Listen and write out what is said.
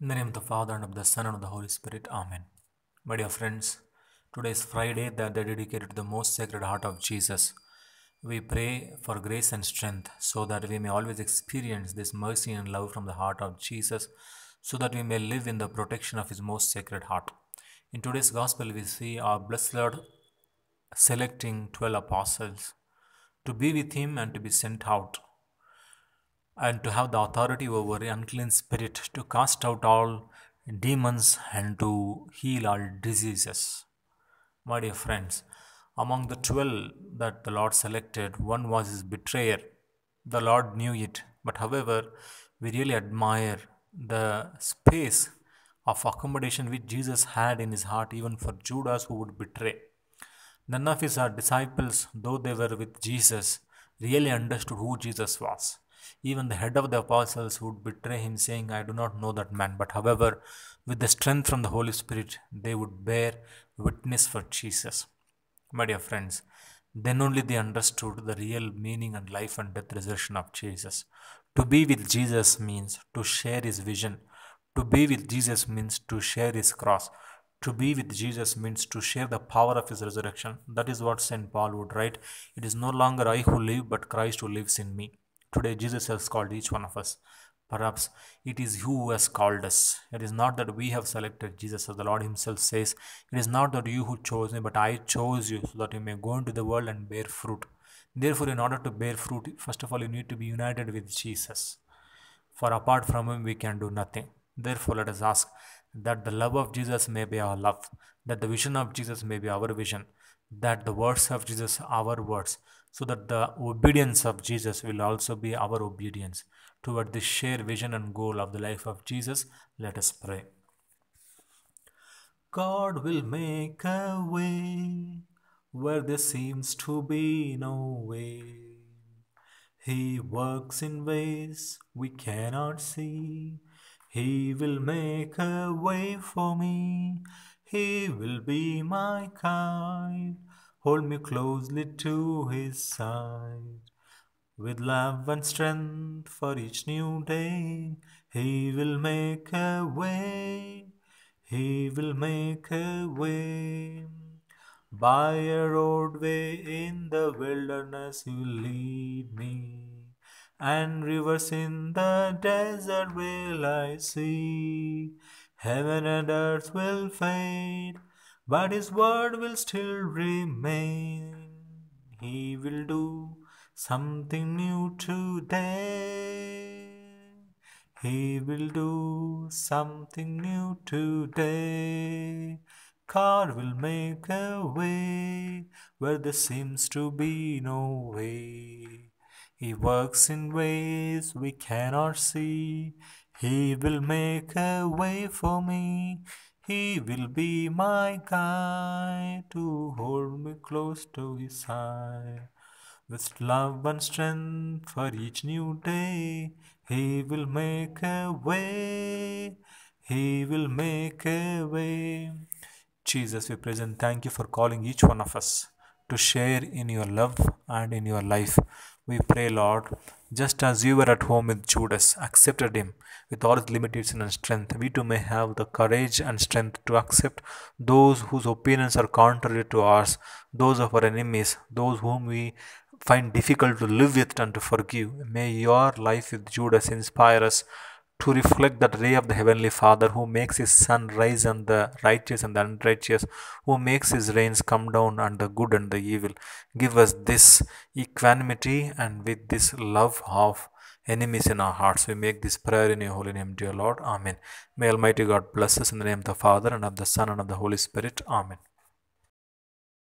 In the name of the Father and of the Son and of the Holy Spirit. Amen. My dear friends, today is Friday, that they dedicated to the most sacred heart of Jesus. We pray for grace and strength so that we may always experience this mercy and love from the heart of Jesus, so that we may live in the protection of his most sacred heart. In today's gospel, we see our blessed Lord selecting 12 apostles to be with him and to be sent out and to have the authority over unclean spirit to cast out all demons and to heal all diseases. My dear friends, among the twelve that the Lord selected, one was his betrayer. The Lord knew it, but however, we really admire the space of accommodation which Jesus had in his heart, even for Judas who would betray. None of his disciples, though they were with Jesus, really understood who Jesus was. Even the head of the apostles would betray him, saying, I do not know that man. But however, with the strength from the Holy Spirit, they would bear witness for Jesus. My dear friends, then only they understood the real meaning and life and death resurrection of Jesus. To be with Jesus means to share his vision. To be with Jesus means to share his cross. To be with Jesus means to share the power of his resurrection. That is what St. Paul would write. It is no longer I who live, but Christ who lives in me. Today, Jesus has called each one of us. Perhaps it is you who has called us. It is not that we have selected Jesus, as the Lord Himself says. It is not that you who chose me, but I chose you so that you may go into the world and bear fruit. Therefore, in order to bear fruit, first of all, you need to be united with Jesus. For apart from Him, we can do nothing. Therefore, let us ask that the love of Jesus may be our love, that the vision of Jesus may be our vision, that the words of Jesus our words, so that the obedience of Jesus will also be our obedience. Toward this shared vision and goal of the life of Jesus, let us pray. God will make a way where there seems to be no way. He works in ways we cannot see he will make a way for me. He will be my guide. Hold me closely to his side. With love and strength for each new day, he will make a way. He will make a way. By a roadway in the wilderness, he will lead me and rivers in the desert will I see. Heaven and earth will fade, but his word will still remain. He will do something new today. He will do something new today. God will make a way where there seems to be no way. He works in ways we cannot see. He will make a way for me. He will be my guide to hold me close to his side. With love and strength for each new day, He will make a way. He will make a way. Jesus, we present. thank you for calling each one of us to share in your love and in your life. We pray, Lord, just as you were at home with Judas, accepted him with all his limitations and strength, we too may have the courage and strength to accept those whose opinions are contrary to ours, those of our enemies, those whom we find difficult to live with and to forgive. May your life with Judas inspire us to reflect that ray of the heavenly Father who makes his sun rise on the righteous and the unrighteous, who makes his rains come down on the good and the evil. Give us this equanimity and with this love of enemies in our hearts. We make this prayer in your holy name, dear Lord. Amen. May Almighty God bless us in the name of the Father and of the Son and of the Holy Spirit. Amen.